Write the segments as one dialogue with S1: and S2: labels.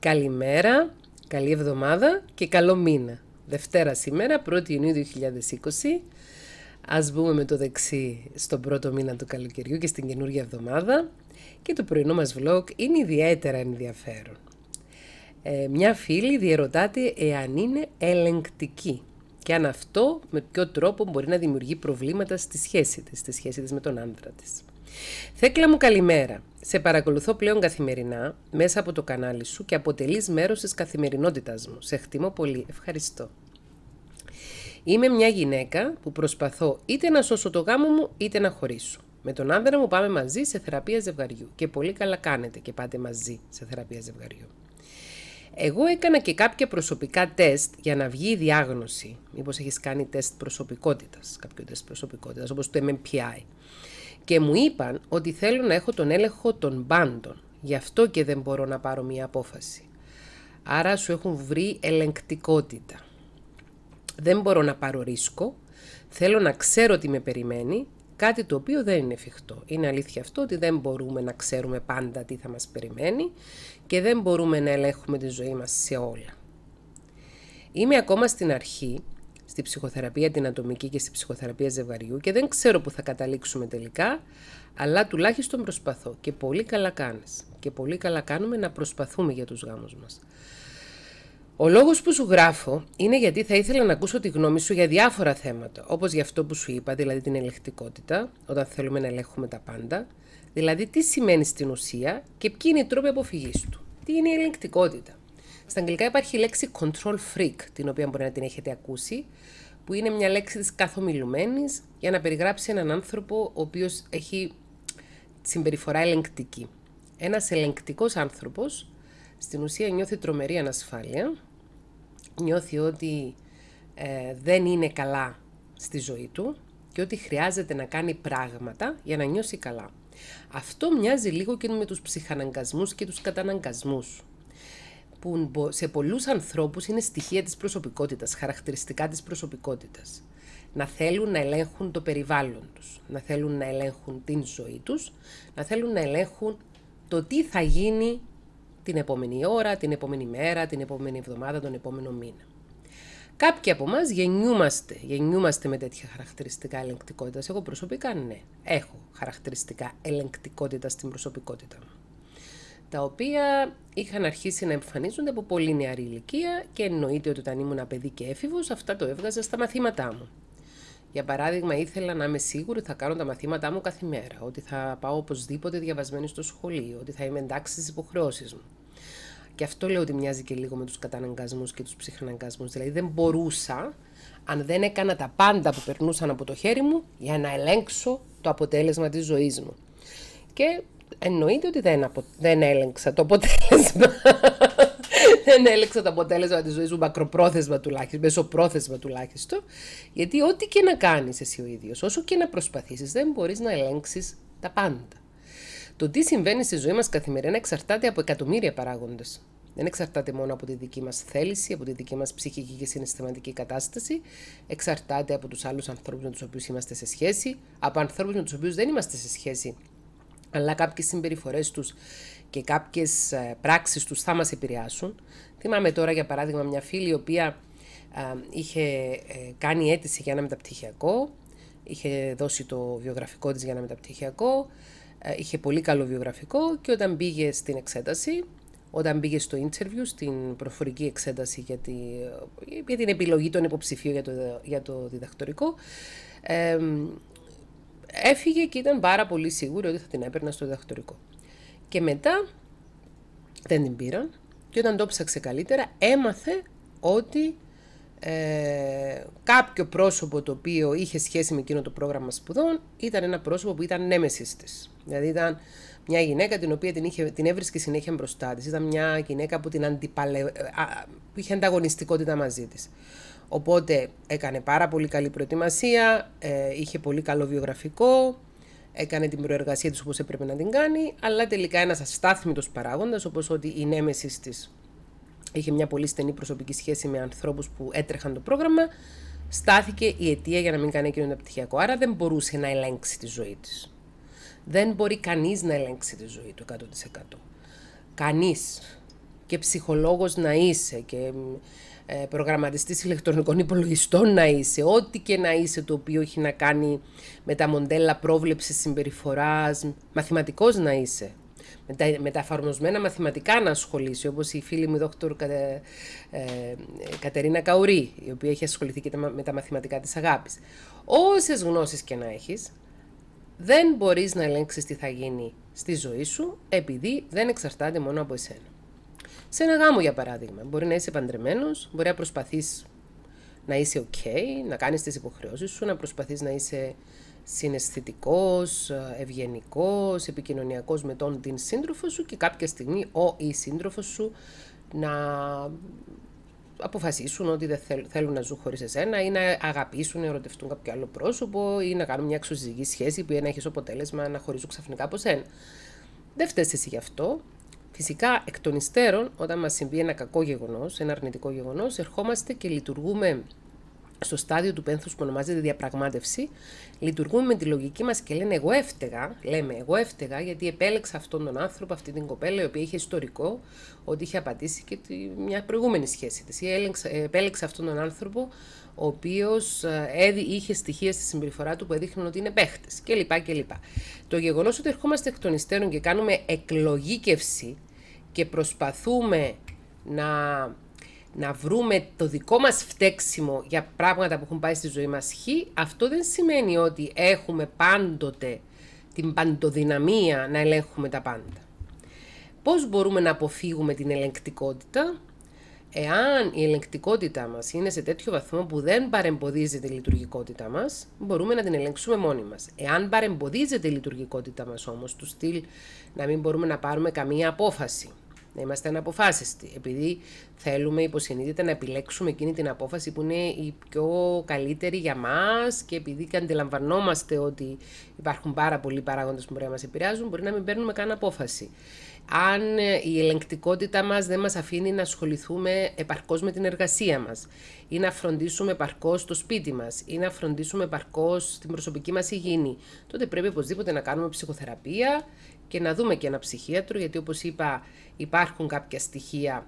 S1: Καλημέρα, καλή εβδομάδα και καλό μήνα. Δευτέρα σήμερα, 1η Ιουνίου 2020. Ας μπούμε με το δεξί στον πρώτο μήνα του καλοκαιριού και στην καινούργια εβδομάδα και το πρωινό μας vlog είναι ιδιαίτερα ενδιαφέρον. Ε, μια φίλη διερωτάται εάν είναι ελεγκτική και αν αυτό με ποιο τρόπο μπορεί να δημιουργεί προβλήματα στη σχέση της, στη σχέση της με τον άντρα της. Θέκλα μου καλημέρα. Σε παρακολουθώ πλέον καθημερινά μέσα από το κανάλι σου και αποτελείς μέρος της καθημερινότητας μου. Σε χτιμώ πολύ. Ευχαριστώ. Είμαι μια γυναίκα που προσπαθώ είτε να σώσω το γάμο μου είτε να χωρίσω. Με τον άνδρα μου πάμε μαζί σε θεραπεία ζευγαριού και πολύ καλά κάνετε και πάτε μαζί σε θεραπεία ζευγαριού. Εγώ έκανα και κάποια προσωπικά τεστ για να βγει η διάγνωση. Μήπως έχεις κάνει τεστ προσωπικότητας, κάποιο τεστ προσωπικότητας όπως το MMPI και μου είπαν ότι θέλω να έχω τον έλεγχο των πάντων. Γι' αυτό και δεν μπορώ να πάρω μία απόφαση. Άρα σου έχουν βρει ελεγκτικότητα. Δεν μπορώ να πάρω ρίσκο. Θέλω να ξέρω τι με περιμένει. Κάτι το οποίο δεν είναι εφικτό. Είναι αλήθεια αυτό ότι δεν μπορούμε να ξέρουμε πάντα τι θα μας περιμένει και δεν μπορούμε να ελέγχουμε τη ζωή μας σε όλα. Είμαι ακόμα στην αρχή στη ψυχοθεραπεία την ατομική και στη ψυχοθεραπεία ζευγαριού και δεν ξέρω που θα καταλήξουμε τελικά, αλλά τουλάχιστον προσπαθώ και πολύ καλά κάνεις και πολύ καλά κάνουμε να προσπαθούμε για τους γάμους μας. Ο λόγος που σου γράφω είναι γιατί θα ήθελα να ακούσω τη γνώμη σου για διάφορα θέματα, όπως για αυτό που σου είπα, δηλαδή την ελεκτικότητα, όταν θέλουμε να ελέγχουμε τα πάντα, δηλαδή τι σημαίνει στην ουσία και ποιοι είναι οι τρόποι αποφυγής του. Τι είναι η ελεκτικότητα. Στα αγγλικά υπάρχει η λέξη control freak, την οποία μπορεί να την έχετε ακούσει, που είναι μια λέξη της καθομιλουμένης για να περιγράψει έναν άνθρωπο ο οποίος έχει συμπεριφορά ελεγκτική. Ένας ελεγκτικός άνθρωπος στην ουσία νιώθει τρομερή ανασφάλεια, νιώθει ότι ε, δεν είναι καλά στη ζωή του και ότι χρειάζεται να κάνει πράγματα για να νιώσει καλά. Αυτό μοιάζει λίγο και με τους ψυχαναγκασμούς και τους καταναγκασμούς που σε πολλούς ανθρώπους είναι στοιχεία της προσωπικότητας, χαρακτηριστικά της προσωπικότητας. Να θέλουν να ελέγχουν το περιβάλλον τους, να θέλουν να ελέγχουν την ζωή τους, να θέλουν να ελέγχουν το τι θα γίνει την επόμενη ώρα, την επόμενη μέρα, την επόμενη εβδομάδα, τον επόμενο μήνα. Κάποιοι από εμάς γεννιούμαστε, γεννιούμαστε με τέτοια χαρακτηριστικά ελεγκτικότητας. Εγώ προσωπικά ναι, έχω χαρακτηριστικά ελεγκτικότητα στην προσωπικότητα μου τα οποία είχαν αρχίσει να εμφανίζονται από πολύ νεαρή ηλικία και εννοείται ότι όταν ήμουν παιδί και έφηβος αυτά το έβγαζα στα μαθήματά μου. Για παράδειγμα, ήθελα να είμαι σίγουρη ότι θα κάνω τα μαθήματά μου κάθε μέρα, ότι θα πάω οπωσδήποτε διαβασμένη στο σχολείο, ότι θα είμαι εντάξει στις υποχρεώσεις μου. Και αυτό λέω ότι μοιάζει και λίγο με τους καταναγκασμούς και τους ψυχαναγκασμούς. Δηλαδή, δεν μπορούσα, αν δεν έκανα τα πάντα που περνούσαν από το χέρι μου, για να ελέγξω το αποτέλεσμα της ζωής μου. Και Εννοείται ότι δεν, απο... δεν έλεγξα το αποτέλεσμα. δεν έλεγξα το αποτέλεσμα της ζωής μου μακροπρόθεσμα τουλάχιστον, μεσοπρόθεσμα τουλάχιστον. Γιατί ό,τι και να κάνεις εσύ ο ίδιος, όσο και να προσπαθήσεις, δεν μπορείς να ελέγξεις τα πάντα. Το τι συμβαίνει στη ζωή μας καθημερινά εξαρτάται από εκατομμύρια παράγοντες. Δεν εξαρτάται μόνο από τη δική μας θέληση, από τη δική μας ψυχική και συναισθηματική κατάσταση. Εξαρτάται από τους άλλους ανθρώπους με τους οποίους είμαστε σε σχέση, από ανθρώπους με τους οποίους δεν είμαστε σε σχέση αλλά κάποιες συμπεριφορές τους και κάποιες ε, πράξεις τους θα μας επηρεάσουν. Θυμάμαι τώρα για παράδειγμα μια φίλη η οποία είχε ε, κάνει αίτηση για ένα μεταπτυχιακό, είχε δώσει το βιογραφικό της για ένα μεταπτυχιακό, ε, είχε πολύ καλό βιογραφικό και όταν πήγε στην εξέταση, όταν πήγε στο interview, στην προφορική εξέταση για, την επιλογή των υποψηφίων για το, για το διδακτορικό, έφυγε και ήταν πάρα πολύ σίγουρη ότι θα την έπαιρνα στο διδακτορικό. Και μετά δεν την πήραν και όταν το ψάξε καλύτερα έμαθε ότι ε, κάποιο πρόσωπο το οποίο είχε σχέση με εκείνο το πρόγραμμα σπουδών ήταν ένα πρόσωπο που ήταν νέμεσης της. Δηλαδή ήταν μια γυναίκα την οποία την, είχε, την έβρισκε συνέχεια μπροστά της. Ήταν μια γυναίκα που, την αντιπαλε... που είχε ανταγωνιστικότητα μαζί της. Οπότε έκανε πάρα πολύ καλή προετοιμασία, ε, είχε πολύ καλό βιογραφικό, έκανε την προεργασία της όπως έπρεπε να την κάνει, αλλά τελικά ένας αστάθμητος παράγοντας, όπως ότι η νέμεσης της είχε μια πολύ στενή προσωπική σχέση με ανθρώπους που έτρεχαν το πρόγραμμα, στάθηκε η αιτία για να μην κάνει εκείνο το πτυχιακό. Άρα δεν μπορούσε να ελέγξει τη ζωή της. Δεν μπορεί κανείς να ελέγξει τη ζωή του 100%. Κανείς. Και ψυχολόγος να είσαι και ε, προγραμματιστής ηλεκτρονικών υπολογιστών να είσαι, ό,τι και να είσαι το οποίο έχει να κάνει με τα μοντέλα πρόβλεψης συμπεριφοράς, μαθηματικός να είσαι. Με τα, εφαρμοσμένα μαθηματικά να ασχολήσει, όπως η φίλη μου δόκτωρ ε, Κατερίνα Καουρί, η οποία έχει ασχοληθεί και τα, με τα μαθηματικά της αγάπης. Όσες γνώσεις και να έχεις, δεν μπορείς να ελέγξεις τι θα γίνει στη ζωή σου, επειδή δεν εξαρτάται μόνο από εσένα. Σε ένα γάμο, για παράδειγμα. Μπορεί να είσαι παντρεμένος, μπορεί να προσπαθείς να είσαι okay, να κάνεις τις υποχρεώσεις σου, να προσπαθείς να είσαι συναισθητικός, ευγενικός, επικοινωνιακός με τον την σύντροφο σου και κάποια στιγμή ο ή σύντροφος σου να αποφασίσουν ότι δεν θέλουν να ζουν χωρίς εσένα ή να αγαπήσουν, να ερωτευτούν κάποιο άλλο πρόσωπο ή να κάνουν μια εξωσυζυγική σχέση που να έχεις αποτέλεσμα να χωρίζουν ξαφνικά από σένα. Δεν φταίει εσύ γι' αυτό. Φυσικά, εκ των υστέρων, όταν μας συμβεί ένα κακό γεγονός, ένα αρνητικό γεγονός, ερχόμαστε και λειτουργούμε στο στάδιο του πένθους που ονομάζεται διαπραγμάτευση, λειτουργούμε με τη λογική μας και λένε εγώ έφταιγα, λέμε εγώ έφταιγα γιατί επέλεξα αυτόν τον άνθρωπο, αυτή την κοπέλα η οποία είχε ιστορικό ότι είχε απαντήσει και μια προηγούμενη σχέση της. επέλεξα αυτόν τον άνθρωπο ο οποίος ε, είχε στοιχεία στη συμπεριφορά του που έδειχναν ότι είναι παίχτης κλπ. Το γεγονός ότι ερχόμαστε εκ των υστέρων και κάνουμε εκλογήκευση και προσπαθούμε να, να βρούμε το δικό μας φταίξιμο για πράγματα που έχουν πάει στη ζωή μας χ, αυτό δεν σημαίνει ότι έχουμε πάντοτε την παντοδυναμία να ελέγχουμε τα πάντα. Πώς μπορούμε να αποφύγουμε την ελεγκτικότητα, Εάν η ελεγκτικότητά μας είναι σε τέτοιο βαθμό που δεν παρεμποδίζεται η λειτουργικότητά μας, μπορούμε να την ελεγξούμε μόνοι μας. Εάν παρεμποδίζεται η λειτουργικότητά μας όμως, του στυλ να μην μπορούμε να πάρουμε καμία απόφαση, να είμαστε αναποφάσιστοι, επειδή θέλουμε υποσυνείδητα να επιλέξουμε εκείνη την απόφαση που είναι η πιο καλύτερη για μας και επειδή αντιλαμβανόμαστε ότι υπάρχουν πάρα πολλοί παράγοντες που μπορεί να μας επηρεάζουν, μπορεί να μην παίρνουμε καν απόφαση αν ε, η ελεγκτικότητα μας δεν μας αφήνει να ασχοληθούμε επαρκώς με την εργασία μας ή να φροντίσουμε επαρκώς το σπίτι μας ή να φροντίσουμε επαρκώς την προσωπική μας υγιεινή, τότε πρέπει οπωσδήποτε να κάνουμε ψυχοθεραπεία και να δούμε και ένα ψυχίατρο, γιατί όπως είπα υπάρχουν κάποια στοιχεία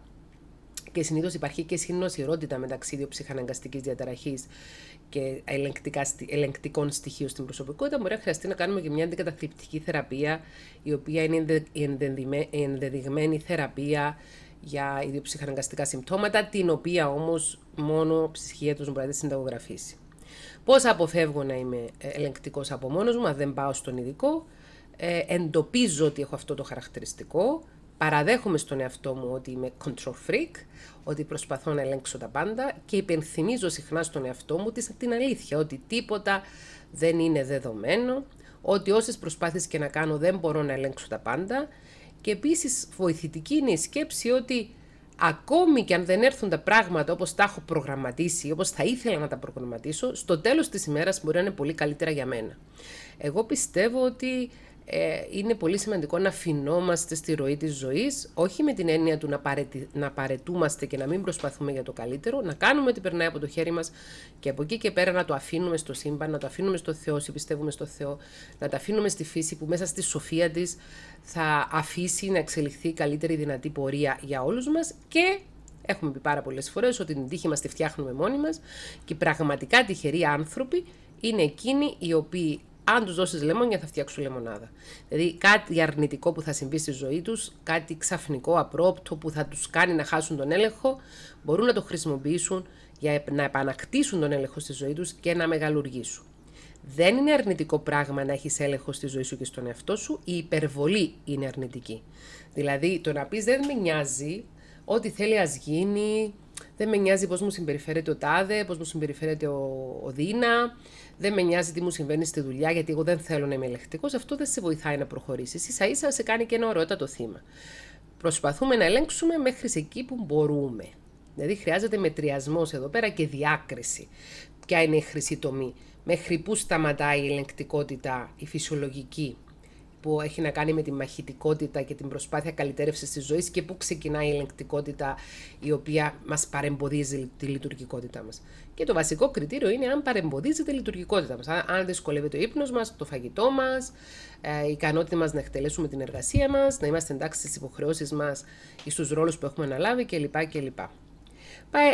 S1: και συνήθως υπάρχει και συνοσιρότητα μεταξύ δύο ψυχαναγκαστικής διαταραχής και ελεγκτικών στοιχείων στην προσωπικότητα, μπορεί να χρειαστεί να κάνουμε και μια αντικαταθλιπτική θεραπεία, η οποία είναι η ενδεδειγμένη θεραπεία για ιδιοψυχαναγκαστικά συμπτώματα, την οποία όμως μόνο ψυχίατρο μπορεί να συνταγογραφήσει. Πώς αποφεύγω να είμαι ε, ελεγκτικός από μόνος μου, αν δεν πάω στον ειδικό, ε, εντοπίζω ότι έχω αυτό το χαρακτηριστικό, παραδέχομαι στον εαυτό μου ότι είμαι control freak, ότι προσπαθώ να ελέγξω τα πάντα και υπενθυμίζω συχνά στον εαυτό μου την αλήθεια, ότι τίποτα δεν είναι δεδομένο, ότι όσες προσπάθειες και να κάνω δεν μπορώ να ελέγξω τα πάντα και επίσης βοηθητική είναι η σκέψη ότι ακόμη και αν δεν έρθουν τα πράγματα όπως τα έχω προγραμματίσει, όπως θα ήθελα να τα προγραμματίσω, στο τέλος της ημέρας μπορεί να είναι πολύ καλύτερα για μένα. Εγώ πιστεύω ότι ε, είναι πολύ σημαντικό να φινόμαστε στη ροή της ζωής, όχι με την έννοια του να, να παρετούμαστε και να μην προσπαθούμε για το καλύτερο, να κάνουμε ό,τι περνάει από το χέρι μας και από εκεί και πέρα να το αφήνουμε στο σύμπαν, να το αφήνουμε στο Θεό, όσοι πιστεύουμε στο Θεό, να το αφήνουμε στη φύση που μέσα στη σοφία της θα αφήσει να εξελιχθεί καλύτερη δυνατή πορεία για όλους μας και Έχουμε πει πάρα πολλές φορές ότι την τύχη μας τη φτιάχνουμε μόνοι μας και πραγματικά τυχεροί άνθρωποι είναι εκείνοι οι οποίοι αν τους δώσεις λεμόνια θα φτιάξουν λεμονάδα. Δηλαδή κάτι αρνητικό που θα συμβεί στη ζωή τους, κάτι ξαφνικό, απρόπτο που θα τους κάνει να χάσουν τον έλεγχο, μπορούν να το χρησιμοποιήσουν για να επανακτήσουν τον έλεγχο στη ζωή τους και να μεγαλουργήσουν. Δεν είναι αρνητικό πράγμα να έχεις έλεγχο στη ζωή σου και στον εαυτό σου, η υπερβολή είναι αρνητική. Δηλαδή το να πεις δεν με νοιάζει, ό,τι θέλει ας γίνει, δεν με νοιάζει πώς μου συμπεριφέρεται ο Τάδε, πώς μου συμπεριφέρεται ο, ο Δίνα. Δεν με νοιάζει τι μου συμβαίνει στη δουλειά, γιατί εγώ δεν θέλω να είμαι ελεκτικός. Αυτό δεν σε βοηθάει να προχωρήσεις. σα ίσα σε κάνει και ένα ωραιότατο θύμα. Προσπαθούμε να ελέγξουμε μέχρι εκεί που μπορούμε. Δηλαδή χρειάζεται μετριασμός εδώ πέρα και διάκριση. Ποια είναι η χρυσή τομή, μέχρι πού σταματάει η ελεγκτικότητα, η φυσιολογική που έχει να κάνει με τη μαχητικότητα και την προσπάθεια καλυτέρευσης της ζωής και πού ξεκινάει η ελεγκτικότητα η οποία μας παρεμποδίζει τη λειτουργικότητά μας. Και το βασικό κριτήριο είναι αν παρεμποδίζει τη λειτουργικότητά μας, αν δυσκολεύεται ο ύπνος μας, το φαγητό μας, ε, η ικανότητα μας να εκτελέσουμε την εργασία μας, να είμαστε εντάξει στις υποχρεώσεις μας ή στους ρόλους που έχουμε αναλάβει κλπ. κλπ.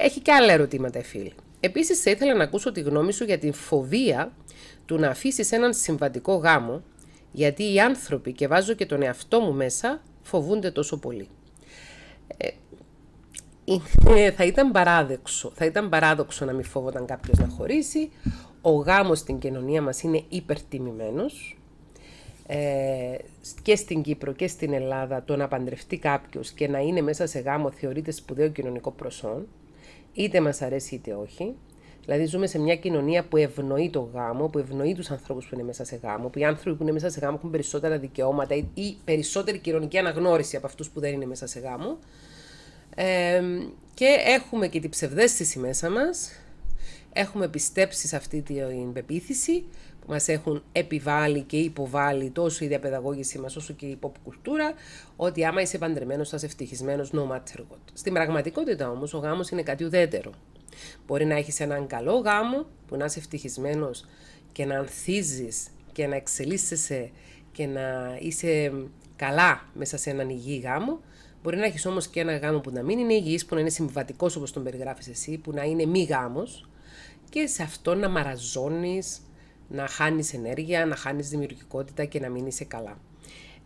S1: Έχει και άλλα ερωτήματα, φίλοι. Επίσης, θα ήθελα να ακούσω τη γνώμη σου για την φοβία του να αφήσεις έναν συμβατικό γάμο γιατί οι άνθρωποι, και βάζω και τον εαυτό μου μέσα, φοβούνται τόσο πολύ. Ε, ε θα, ήταν παράδοξο, θα ήταν παράδοξο να μην φόβονταν κάποιος να χωρίσει. Ο γάμος στην κοινωνία μας είναι υπερτιμημένος. Ε, και στην Κύπρο και στην Ελλάδα το να παντρευτεί κάποιος και να είναι μέσα σε γάμο θεωρείται σπουδαίο κοινωνικό προσόν. Είτε μας αρέσει είτε όχι. Δηλαδή, ζούμε σε μια κοινωνία που ευνοεί το γάμο, που ευνοεί τους ανθρώπους που είναι μέσα σε γάμο, που οι άνθρωποι που είναι μέσα σε γάμο έχουν περισσότερα δικαιώματα ή περισσότερη κοινωνική αναγνώριση από αυτούς που δεν είναι μέσα σε γάμο. Ε, και έχουμε και την ψευδέστηση μέσα μας. Έχουμε πιστέψει σε αυτή την πεποίθηση που μας έχουν επιβάλει και υποβάλει τόσο η διαπαιδαγώγησή μας όσο και η pop κουλτούρα ότι άμα είσαι παντρεμένος θα είσαι ευτυχισμένος no matter what. Στην πραγματικότητα όμως, ο γάμος είναι κάτι ουδέτερο. Μπορεί να έχεις έναν καλό γάμο που να είσαι ευτυχισμένος και να ανθίζεις και να εξελίσσεσαι και να είσαι καλά μέσα σε έναν υγιή γάμο. Μπορεί να έχεις όμως και ένα γάμο που να μην είναι υγιής, που να είναι συμβατικός όπως τον περιγράφεις εσύ, που να είναι μη γάμος και σε αυτό να μαραζώνεις, να χάνεις ενέργεια, να χάνεις δημιουργικότητα και να μην είσαι καλά.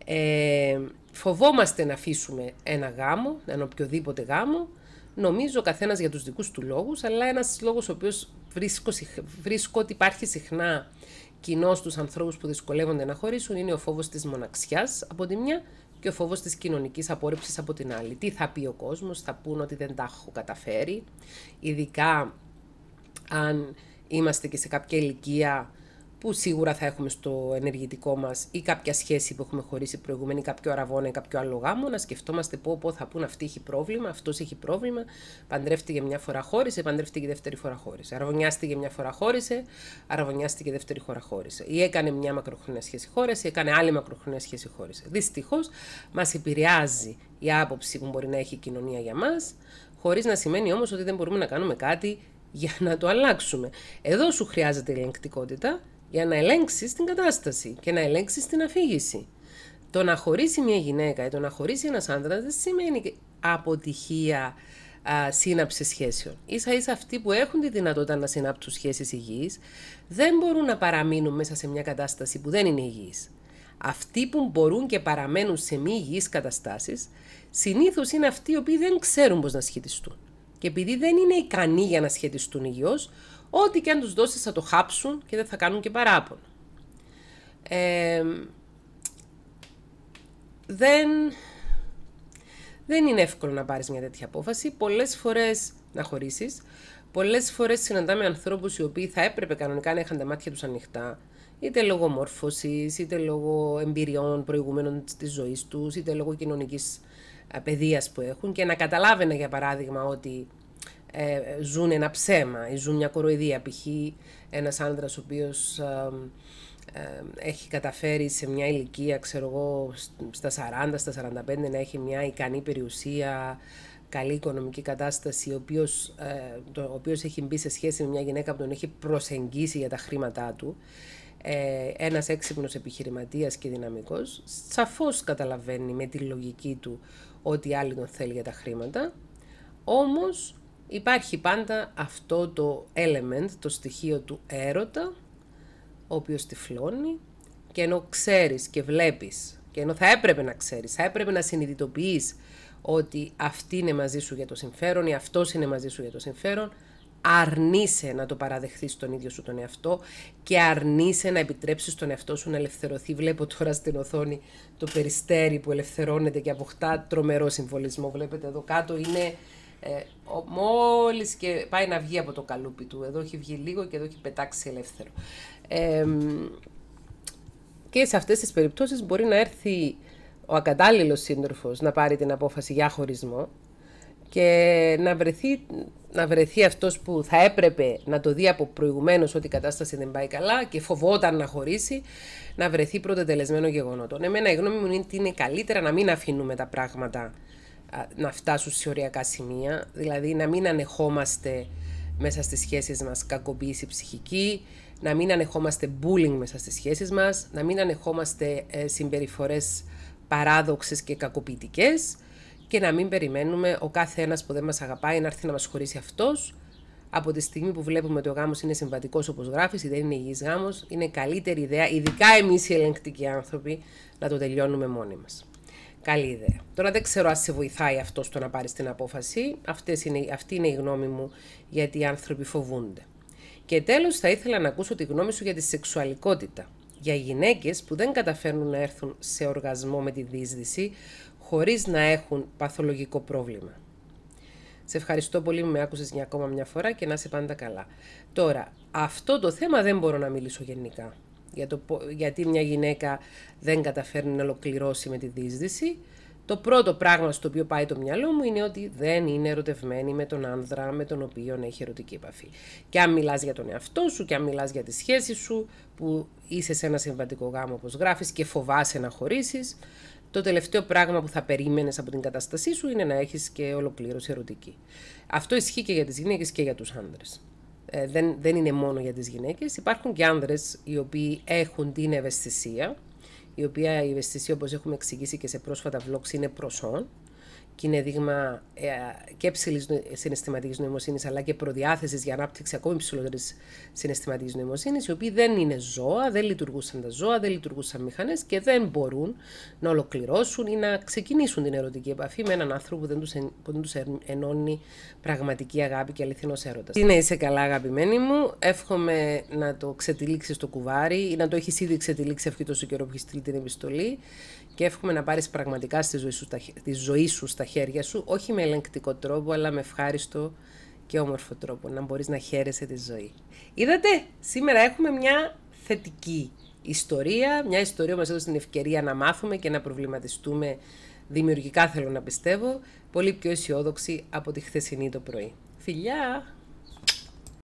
S1: Ε, φοβόμαστε να αφήσουμε ένα γάμο, έναν οποιοδήποτε γάμο, Νομίζω ο καθένας για τους δικούς του λόγους, αλλά ένας λόγος ο οποίος βρίσκω, βρίσκω ότι υπάρχει συχνά κοινό στους ανθρώπους που δυσκολεύονται να χωρίσουν είναι ο φόβος της μοναξιάς από τη μια και ο φόβος της κοινωνικής απόρριψης από την άλλη. Τι θα πει ο κόσμος, θα πούν ότι δεν τα έχω καταφέρει, ειδικά αν είμαστε και σε κάποια ηλικία που σίγουρα θα έχουμε στο ενεργητικό μας ή κάποια σχέση που έχουμε χωρίσει προηγούμενη, κάποιο αραβόνα ή κάποιο άλλο γάμο, να σκεφτόμαστε πω, πω θα πούν αυτή έχει πρόβλημα, αυτός έχει πρόβλημα. Παντρεύτηκε μια φορά χώρισε, παντρεύτηκε δεύτερη φορά χώρισε. Αραβωνιάστηκε μια φορά χώρισε, αραβωνιάστηκε δεύτερη φορά χώρισε. Ή έκανε μια μακροχρόνια σχέση χώρεσε, ή έκανε άλλη μακροχρόνια σχέση χώρισε. Δυστυχώς μας επηρεάζει η άποψη που μπορεί να χωρισε η κοινωνία για μας, χωρίς να σημαίνει όμως ότι δεν μπορούμε να κάνουμε κάτι για να το αλλάξουμε. Εδώ σου χρειάζεται ελεγκτικότητα για να ελέγξεις την κατάσταση και να ελέγξεις την αφήγηση. Το να χωρίσει μια γυναίκα ή το να χωρίσει ένας άντρα δεν σημαίνει αποτυχία α, σύναψης σχέσεων. σα ίσα αυτοί που έχουν τη δυνατότητα να συνάπτουν σχέσεις υγιείς δεν μπορούν να παραμείνουν μέσα σε μια κατάσταση που δεν είναι υγιής. Αυτοί που μπορούν και παραμένουν σε μη υγιείς καταστάσεις συνήθως είναι αυτοί οι οποίοι δεν ξέρουν πώς να σχετιστούν. Και επειδή δεν είναι ικανοί για να σχετιστούν υγιώς, Ό,τι και αν τους δώσεις θα το χάψουν και δεν θα κάνουν και παράπονο. δεν, δεν είναι εύκολο να πάρεις μια τέτοια απόφαση. Πολλές φορές να χωρίσεις. Πολλές φορές συναντάμε ανθρώπους οι οποίοι θα έπρεπε κανονικά να είχαν τα μάτια τους ανοιχτά. Είτε λόγω μόρφωσης, είτε λόγω εμπειριών προηγουμένων της ζωής τους, είτε λόγω κοινωνικής ε, παιδείας που έχουν και να καταλάβαινε, για παράδειγμα ότι ε, ζουν ένα ψέμα ή ζουν μια κοροϊδία. Π.χ. ένας άντρας ο οποίος έχει καταφέρει σε μια ηλικία, ξέρω εγώ, στα 40, στα 45 να έχει μια ικανή περιουσία, καλή οικονομική κατάσταση, ο οποίος, ε, το, οποίος έχει μπει σε σχέση με μια γυναίκα που τον έχει προσεγγίσει για τα χρήματά του, ε, ένας έξυπνος επιχειρηματίας και δυναμικός, σαφώς καταλαβαίνει με τη λογική του ότι άλλη τον θέλει για τα χρήματα, όμως Υπάρχει πάντα αυτό το element, το στοιχείο του έρωτα, ο οποίος τυφλώνει και ενώ ξέρεις και βλέπεις και ενώ θα έπρεπε να ξέρεις, θα έπρεπε να συνειδητοποιείς ότι αυτή είναι μαζί σου για το συμφέρον ή αυτός είναι μαζί σου για το συμφέρον, αρνείσαι να το παραδεχθείς τον ίδιο σου τον εαυτό και αρνείσαι να επιτρέψεις τον εαυτό σου να ελευθερωθεί. Βλέπω τώρα στην οθόνη το περιστέρι που ελευθερώνεται και αποκτά τρομερό συμβολισμό. Βλέπετε εδώ κάτω είναι ε, μόλις και πάει να βγει από το καλούπι του, εδώ έχει βγει λίγο και εδώ έχει πετάξει ελεύθερο. και σε αυτές τις περιπτώσεις μπορεί να έρθει ο ακατάλληλος σύντροφος να πάρει την απόφαση για χωρισμό και να βρεθεί, να βρεθεί αυτός που θα έπρεπε να το δει από προηγουμένως ότι η κατάσταση δεν πάει καλά και φοβόταν να χωρίσει, να βρεθεί πρωτοτελεσμένο τελεσμένο Εμένα η γνώμη μου είναι ότι είναι καλύτερα να μην αφήνουμε τα πράγματα να φτάσουν σε οριακά σημεία, δηλαδή να μην ανεχόμαστε μέσα στις σχέσεις μας κακοποίηση ψυχική, να μην ανεχόμαστε bullying μέσα στις σχέσεις μας, να μην ανεχόμαστε ε, συμπεριφορές παράδοξες και κακοποιητικές και να μην περιμένουμε ο κάθε ένας που δεν μας αγαπάει να έρθει να μας χωρίσει αυτός. Από τη στιγμή που βλέπουμε ότι ο γάμος είναι συμβατικός όπως γράφεις ή δεν είναι υγιής γάμος, είναι καλύτερη ιδέα, ειδικά εμείς οι ελεγκτικοί άνθρωποι, να το τελειώνουμε μόνοι μας καλή ιδέα. Τώρα δεν ξέρω αν σε βοηθάει αυτό στο να πάρεις την απόφαση. Αυτές είναι, αυτή είναι η γνώμη μου γιατί οι άνθρωποι φοβούνται. Και τέλος θα ήθελα να ακούσω τη γνώμη σου για τη σεξουαλικότητα. Για γυναίκες που δεν καταφέρνουν να έρθουν σε οργασμό με τη δίσδυση χωρίς να έχουν παθολογικό πρόβλημα. Σε ευχαριστώ πολύ που με άκουσες για ακόμα μια φορά και να είσαι πάντα καλά. Τώρα, αυτό το θέμα δεν μπορώ να μιλήσω γενικά για το, γιατί μια γυναίκα δεν καταφέρνει να ολοκληρώσει με τη δίσδυση, το πρώτο πράγμα στο οποίο πάει το μυαλό μου είναι ότι δεν είναι ερωτευμένη με τον άνδρα με τον οποίο έχει ερωτική επαφή. Και αν μιλάς για τον εαυτό σου και αν μιλάς για τη σχέση σου που είσαι σε ένα συμβατικό γάμο όπως γράφεις και φοβάσαι να χωρίσεις, το τελευταίο πράγμα που θα περίμενες από την κατάστασή σου είναι να έχεις και ολοκλήρωση ερωτική. Αυτό ισχύει και για τις γυναίκες και για τους άνδρες. Ε, δεν, δεν είναι μόνο για τις γυναίκες. Υπάρχουν και άνδρες οι οποίοι έχουν την ευαισθησία, η οποία η ευαισθησία όπως έχουμε εξηγήσει και σε πρόσφατα vlogs είναι προσών και είναι δείγμα ε, και ψηλής συναισθηματικής νοημοσύνης αλλά και προδιάθεσης για ανάπτυξη ακόμη ψηλότερης συναισθηματικής νοημοσύνης, οι οποίοι δεν είναι ζώα, δεν λειτουργούσαν τα ζώα, δεν λειτουργούσαν μηχανές και δεν μπορούν να ολοκληρώσουν ή να ξεκινήσουν την ερωτική επαφή με έναν άνθρωπο που δεν τους τους ενώνει πραγματική αγάπη και αληθινός έρωτας. Είναι είσαι καλά, αγαπημένη μου. Εύχομαι να το ξετυλίξεις το κουβάρι ή να το έχεις ήδη ξετυλίξει αυτό το καιρό που έχεις στείλει την επιστολή και εύχομαι να πάρεις πραγματικά στη ζωή, σου, τη ζωή σου στα χέρια σου, όχι με ελεγκτικό τρόπο, αλλά με ευχάριστο και όμορφο τρόπο, να μπορείς να χαίρεσαι τη ζωή. Είδατε, σήμερα έχουμε μια θετική ιστορία, μια ιστορία που μας έδωσε την ευκαιρία να μάθουμε και να προβληματιστούμε δημιουργικά θέλω να πιστεύω, πολύ πιο αισιόδοξη από τη χθεσινή το πρωί. Φιλιά!